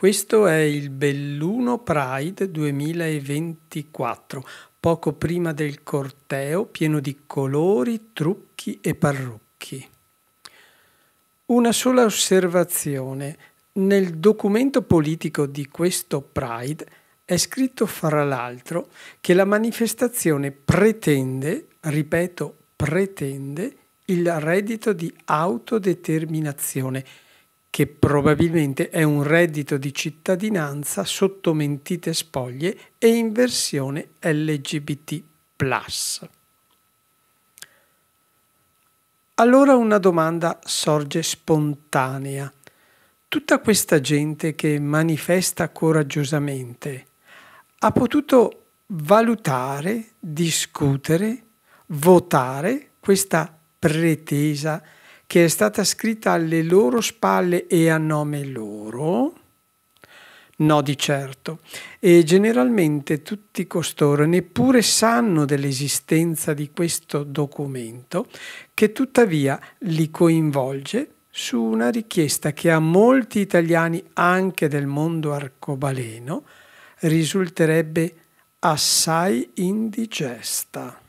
Questo è il Belluno Pride 2024, poco prima del corteo pieno di colori, trucchi e parrucchi. Una sola osservazione. Nel documento politico di questo Pride è scritto fra l'altro che la manifestazione pretende, ripeto, pretende il reddito di autodeterminazione che probabilmente è un reddito di cittadinanza sotto mentite spoglie e in versione LGBT. Allora una domanda sorge spontanea. Tutta questa gente che manifesta coraggiosamente ha potuto valutare, discutere, votare questa pretesa che è stata scritta alle loro spalle e a nome loro? No, di certo. E generalmente tutti costoro neppure sanno dell'esistenza di questo documento, che tuttavia li coinvolge su una richiesta che a molti italiani, anche del mondo arcobaleno, risulterebbe assai indigesta.